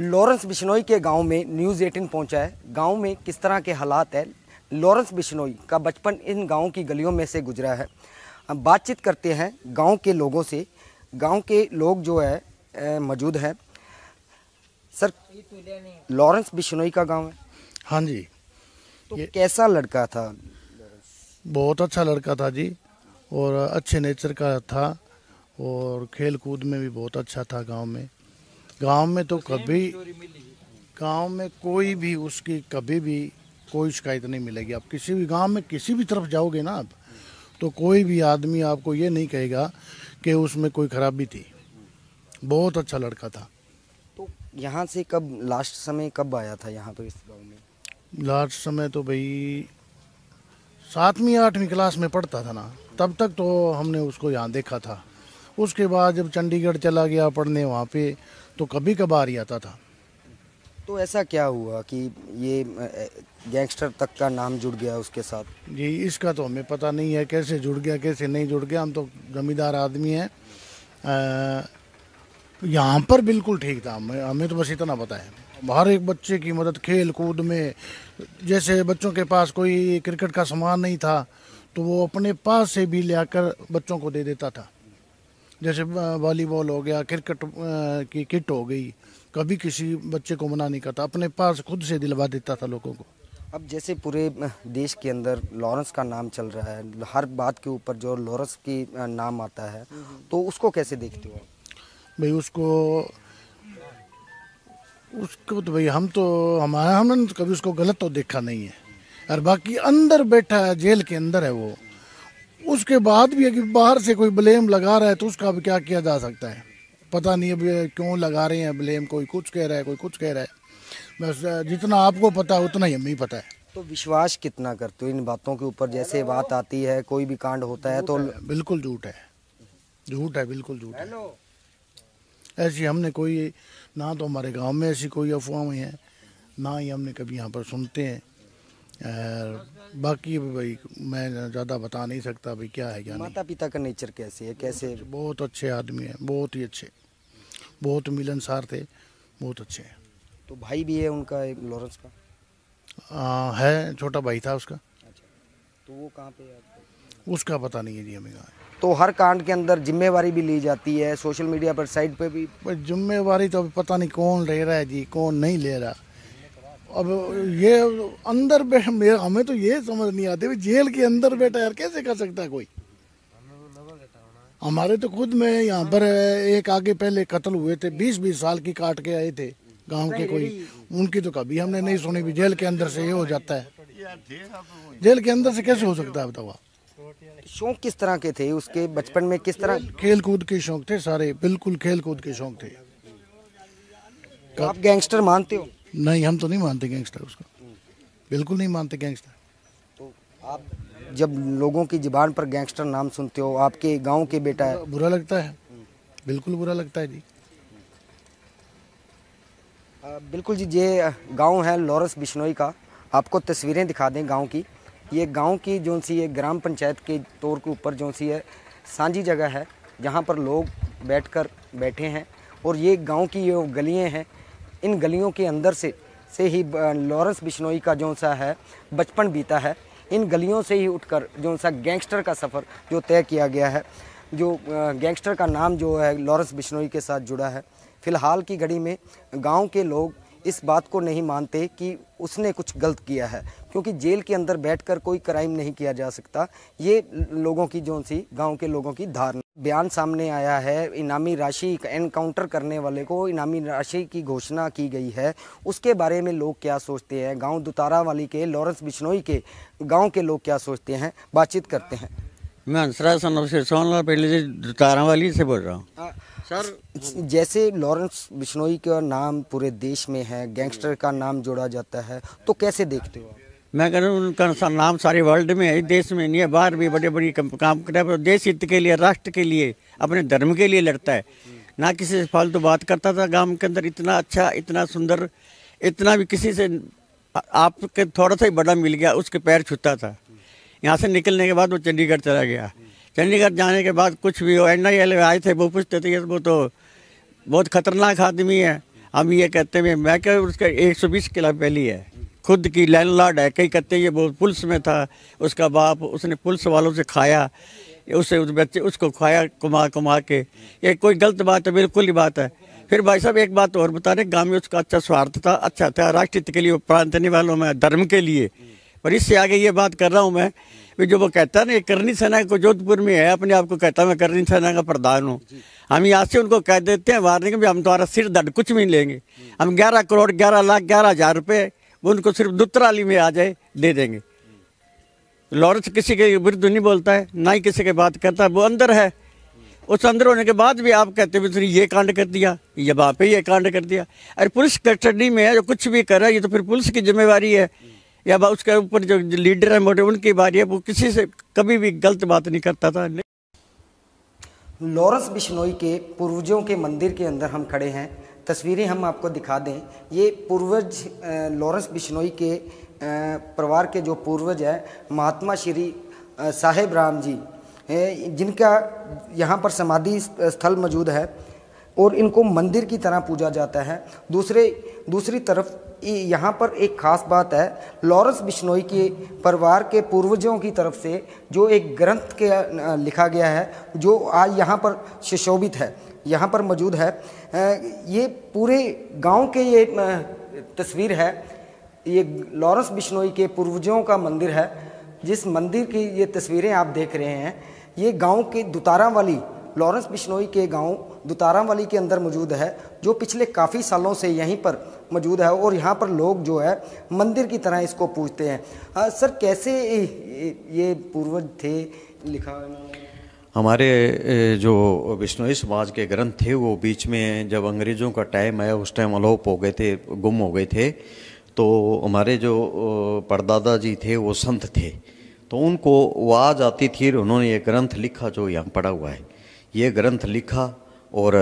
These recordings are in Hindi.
लॉरेंस बिश्नोई के गांव में न्यूज़ एटीन पहुंचा है गांव में किस तरह के हालात है लॉरेंस बिश्नोई का बचपन इन गांव की गलियों में से गुजरा है हम बातचीत करते हैं गांव के लोगों से गांव के लोग जो है मौजूद हैं सर लॉरेंस बिश्नोई का गांव है हाँ जी तो ये कैसा लड़का था बहुत अच्छा लड़का था जी और अच्छे नेचर का था और खेल कूद में भी बहुत अच्छा था गांव में गांव में तो कभी गांव में कोई भी उसकी कभी भी कोई शिकायत नहीं मिलेगी आप किसी भी गांव में किसी भी तरफ जाओगे ना आप तो कोई भी आदमी आपको ये नहीं कहेगा कि उसमें कोई खराबी थी बहुत अच्छा लड़का था तो यहाँ से कब लास्ट समय कब आया था यहाँ पर इस गाँव में लास्ट समय तो भाई सातवीं आठवीं क्लास में पढ़ता था ना तब तक तो हमने उसको यहाँ देखा था उसके बाद जब चंडीगढ़ चला गया पढ़ने वहाँ पे तो कभी कभार ही आता था तो ऐसा क्या हुआ कि ये गैंगस्टर तक का नाम जुड़ गया उसके साथ जी इसका तो हमें पता नहीं है कैसे जुड़ गया कैसे नहीं जुड़ गया हम तो जमींदार आदमी हैं यहाँ पर बिल्कुल ठीक था हमें हमें तो बस इतना पता है हर एक बच्चे की मदद खेल कूद में जैसे बच्चों के पास कोई क्रिकेट का सामान नहीं था तो वो अपने पास से भी ले बच्चों को दे देता था जैसे वॉलीबॉल हो गया क्रिकेट की किट हो गई कभी किसी बच्चे को मना नहीं करता अपने पास खुद से दिलवा देता था लोगों को अब जैसे पूरे देश के अंदर लॉरेंस का नाम चल रहा है हर बात के ऊपर जो लॉरेंस की नाम आता है तो उसको कैसे देखते हो भाई उसको उसको तो भाई हम तो हमारा हमने तो कभी उसको गलत तो देखा नहीं है और बाकी अंदर बैठा है जेल के अंदर है वो उसके बाद भी अगर बाहर से कोई ब्लेम लगा रहा है तो उसका भी क्या किया जा सकता है पता नहीं अभी क्यों लगा रहे हैं ब्लेम कोई कुछ कह रहा है कोई कुछ कह रहा है बस जितना आपको पता है उतना ही हमें पता है तो विश्वास कितना करते हो इन बातों के ऊपर जैसे बात आती है कोई भी कांड होता है तो बिल्कुल झूठ है झूठ है बिल्कुल झूठ है ऐसी हमने कोई ना तो हमारे गांव में ऐसी कोई अफवाहें हैं ना ही हमने कभी यहाँ पर सुनते हैं बाकी भाई मैं ज़्यादा बता नहीं सकता भाई क्या है क्या नहीं माता पिता का नेचर कैसे है कैसे बहुत अच्छे आदमी हैं बहुत ही अच्छे बहुत मिलनसार थे बहुत अच्छे हैं तो भाई भी है उनका एक लॉरेंस का आ, है छोटा भाई था उसका अच्छा तो वो कहाँ पे है उसका पता नहीं है जी हमें कहाँ तो हर कांड के अंदर जिम्मेवारी भी ली जाती है सोशल मीडिया पर साइट पर भी जिम्मेवारी तो अभी पता नहीं कौन ले रहा है जी कौन नहीं ले रहा अब ये अंदर बैठे हमें तो ये समझ नहीं आती जेल के अंदर बैठा यार कैसे कर सकता है कोई हमारे तो खुद में यहाँ पर एक आगे पहले कत्ल हुए थे बीस बीस साल की काट के आए थे गांव के कोई उनकी तो कभी हमने नहीं सुनी भी जेल के अंदर से ये हो जाता है जेल के अंदर से कैसे हो सकता है बताओ शौक किस तरह के थे उसके बचपन में किस तरह खेल कूद के शौक थे सारे बिल्कुल खेल कूद के शौक थे आप गैंगस्टर मानते हो नहीं हम तो नहीं मानते गैंगस्टर उसको बिल्कुल नहीं मानते गैंगस्टर तो आप जब लोगों की जबान पर गैंगस्टर नाम सुनते हो आपके गांव के बेटा है बुरा लगता है बिल्कुल बुरा लगता है जी आ, बिल्कुल जी ये गांव है लॉरेंस बिश्नोई का आपको तस्वीरें दिखा दें गांव की ये गांव की जो सी है ग्राम पंचायत के तौर के ऊपर जो सी है सांझी जगह है जहाँ पर लोग बैठकर बैठे हैं और ये गांव की ये गलियाँ हैं इन गलियों के अंदर से से ही लॉरेंस बिश्नोई का जो सा है बचपन बीता है इन गलियों से ही उठकर जो सा गैंगस्टर का सफ़र जो तय किया गया है जो गैंगस्टर का नाम जो है लॉरेंस बिश्नोई के साथ जुड़ा है फ़िलहाल की घड़ी में गांव के लोग इस बात को नहीं मानते कि उसने कुछ गलत किया है क्योंकि जेल के अंदर बैठकर कोई क्राइम नहीं किया जा सकता ये लोगों की जो सी गाँव के लोगों की धारणा बयान सामने आया है इनामी राशि एनकाउंटर करने वाले को इनामी राशि की घोषणा की गई है उसके बारे में लोग क्या सोचते हैं गांव दुतारा वाली के लॉरेंस बिश्नोई के गांव के लोग क्या सोचते हैं बातचीत करते हैं मैं पहले से दुतारा वाली से बोल रहा हूँ सर जैसे लॉरेंस बिश्नोई का नाम पूरे देश में है गैंगस्टर का नाम जोड़ा जाता है तो कैसे देखते हो मैं कह रहा हूँ उनका नाम सारे वर्ल्ड में है देश में नहीं है बाहर भी बड़े बड़ी काम करता हैं देश हित के लिए राष्ट्र के लिए अपने धर्म के लिए लड़ता है ना किसी से फालतू तो बात करता था गांव के अंदर इतना अच्छा इतना सुंदर इतना भी किसी से आपके थोड़ा सा ही बड़ा मिल गया उसके पैर छूता था यहाँ से निकलने के बाद वो चंडीगढ़ चला गया चंडीगढ़ जाने के बाद कुछ भी हो एन आई एल आए थे वो पूछते थे वो तो बहुत खतरनाक आदमी है हम ये कहते हैं मैं क्या उसका एक सौ बीस किला पहली है खुद की लाड है कई कहते ये वो पुलिस में था उसका बाप उसने पुलिस वालों से खाया उसे उस बच्चे उसको खाया कुमा कुमा के ये कोई गलत बात है बिल्कुल ही बात है फिर भाई साहब एक बात और बता रहे गाँव में उसका अच्छा स्वार्थ था अच्छा था राष्ट्र के लिए देने वालों में धर्म के लिए पर इससे आगे ये बात कर रहा हूँ मैं भी जो वो कहता ना करनी सेना को जोधपुर में है अपने आप को कहता मैं करनी सेना का प्रधान हूँ हम यहाँ से उनको कह देते हैं वार्निंग भी हम तुम्हारा सिर दर्द कुछ भी नहीं लेंगे हम ग्यारह करोड़ ग्यारह लाख ग्यारह हज़ार रुपये वो उनको सिर्फ दुतराली में आ जाए दे देंगे लॉरेंस किसी के विरुद्ध नहीं बोलता है ना ही किसी के बात करता है वो अंदर है उस अंदर होने के बाद भी आप कहते हैं उसने ये कांड कर दिया ये वहाँ पे ये कांड कर दिया अरे पुलिस कस्टडी में है जो कुछ भी कर रहा है ये तो फिर पुलिस की जिम्मेवारी है या उसके ऊपर जो लीडर है मोटे उनकी बारी है वो किसी से कभी भी गलत बात नहीं करता था लॉरेंस बिश्नोई के पूर्वजों के मंदिर के अंदर हम खड़े हैं तस्वीरें हम आपको दिखा दें ये पूर्वज लॉरेंस बिश्नोई के परिवार के जो पूर्वज है महात्मा श्री साहेब राम जी जिनका यहाँ पर समाधि स्थल मौजूद है और इनको मंदिर की तरह पूजा जाता है दूसरे दूसरी तरफ यहाँ पर एक खास बात है लॉरेंस बिश्नोई के परिवार के पूर्वजों की तरफ से जो एक ग्रंथ के लिखा गया है जो आज यहाँ पर सुशोभित है यहाँ पर मौजूद है ये पूरे गांव के ये तस्वीर है ये लॉरेंस बिश्नोई के पूर्वजों का मंदिर है जिस मंदिर की ये तस्वीरें आप देख रहे हैं ये गांव के दुतारा वाली लॉरेंस बिश्नोई के गांव दुतारा वाली के अंदर मौजूद है जो पिछले काफ़ी सालों से यहीं पर मौजूद है और यहाँ पर लोग जो है मंदिर की तरह इसको पूजते हैं आ, सर कैसे ये पूर्वज थे लिखा हमारे जो विष्णोई समाज के ग्रंथ थे वो बीच में जब अंग्रेज़ों का टाइम आया उस टाइम अलोप हो गए थे गुम हो गए थे तो हमारे जो परदादा जी थे वो संत थे तो उनको आवाज़ आती थी उन्होंने ये ग्रंथ लिखा जो यहाँ पड़ा हुआ है ये ग्रंथ लिखा और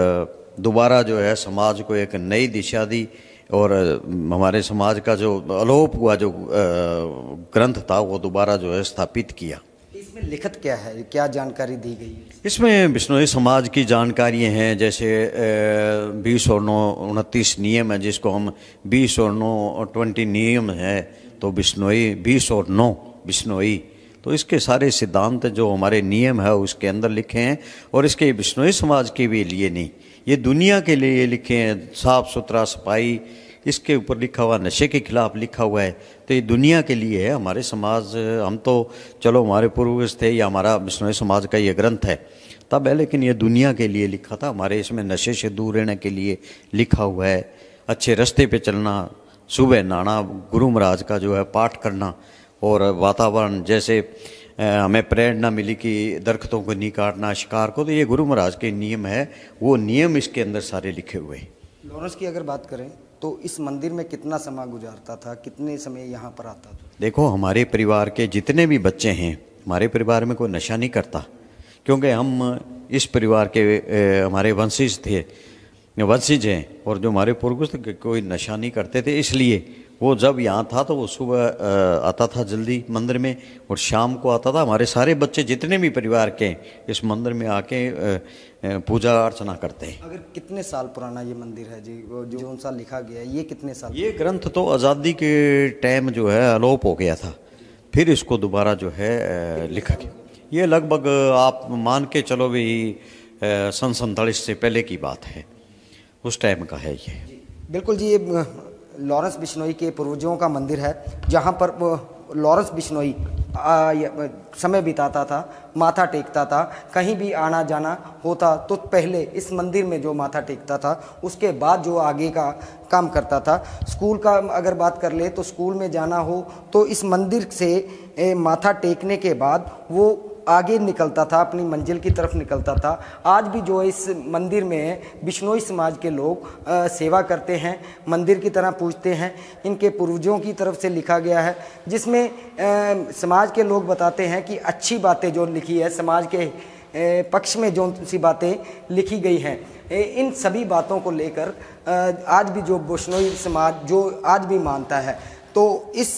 दोबारा जो है समाज को एक नई दिशा दी और हमारे समाज का जो अलोप हुआ जो ग्रंथ था वो दोबारा जो है स्थापित किया इसमें लिखत क्या है क्या जानकारी दी गई है इसमें बिश्नोई समाज की जानकारी हैं जैसे बीस और नौ उनतीस नियम है जिसको हम बीस और नौ और ट्वेंटी नियम है तो बिश्नोई बीस और नौ बिश्नोई तो इसके सारे सिद्धांत जो हमारे नियम है उसके अंदर लिखे हैं और इसके बिश्नोई समाज के भी लिए नहीं ये दुनिया के लिए लिखे हैं साफ़ सुथरा सफाई इसके ऊपर लिखा हुआ नशे के खिलाफ लिखा हुआ है तो ये दुनिया के लिए है हमारे समाज हम तो चलो हमारे पूर्वज थे या हमारा विष्णु समाज का ये ग्रंथ है तब है लेकिन ये दुनिया के लिए लिखा था हमारे इसमें नशे से दूर रहने के लिए लिखा हुआ है अच्छे रास्ते पे चलना सुबह नहाना गुरु महाराज का जो है पाठ करना और वातावरण जैसे हमें प्रेरणा मिली कि दरख्तों को नहीं काटना शिकार को तो ये गुरु महाराज के नियम है वो नियम इसके अंदर सारे लिखे हुए लॉरेंस की अगर बात करें तो इस मंदिर में कितना समय गुजारता था कितने समय यहाँ पर आता था देखो हमारे परिवार के जितने भी बच्चे हैं हमारे परिवार में कोई नशा नहीं करता क्योंकि हम इस परिवार के हमारे वंशिज थे वंशिज हैं और जो हमारे पूर्वज थे कोई नशा नहीं करते थे इसलिए वो जब यहाँ था तो वो सुबह आता था जल्दी मंदिर में और शाम को आता था हमारे सारे बच्चे जितने भी परिवार के इस मंदिर में आके पूजा अर्चना करते हैं अगर कितने साल पुराना ये मंदिर है जी जो उन साल लिखा गया है ये कितने साल ये ग्रंथ तो आज़ादी के टाइम जो है अलोप हो गया था फिर इसको दोबारा जो है लिखा गया ये लगभग आप मान के चलो भी सन सैतालीस से पहले की बात है उस टाइम का है ये बिल्कुल जी ये लॉरेंस बिश्नोई के पूर्वजों का मंदिर है जहाँ पर लॉरेंस बिश्नोई समय बिताता था माथा टेकता था कहीं भी आना जाना होता तो पहले इस मंदिर में जो माथा टेकता था उसके बाद जो आगे का काम करता था स्कूल का अगर बात कर ले तो स्कूल में जाना हो तो इस मंदिर से माथा टेकने के बाद वो आगे निकलता था अपनी मंजिल की तरफ निकलता था आज भी जो इस मंदिर में बिश्नोई समाज के लोग आ, सेवा करते हैं मंदिर की तरह पूजते हैं इनके पूर्वजों की तरफ से लिखा गया है जिसमें आ, समाज के लोग बताते हैं कि अच्छी बातें जो लिखी है समाज के पक्ष में जो सी बातें लिखी गई हैं इन सभी बातों को लेकर आज भी जो बिश्नोई समाज जो आज भी मानता है तो इस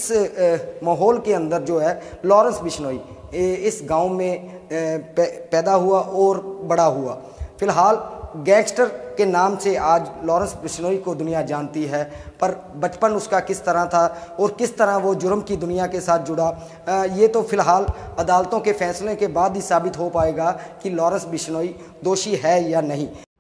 माहौल के अंदर जो है लॉरेंस बिश्नोई इस गांव में पैदा हुआ और बड़ा हुआ फिलहाल गैंगस्टर के नाम से आज लॉरेंस बिश्नोई को दुनिया जानती है पर बचपन उसका किस तरह था और किस तरह वो जुर्म की दुनिया के साथ जुड़ा ये तो फ़िलहाल अदालतों के फैसले के बाद ही साबित हो पाएगा कि लॉरेंस बिश्नोई दोषी है या नहीं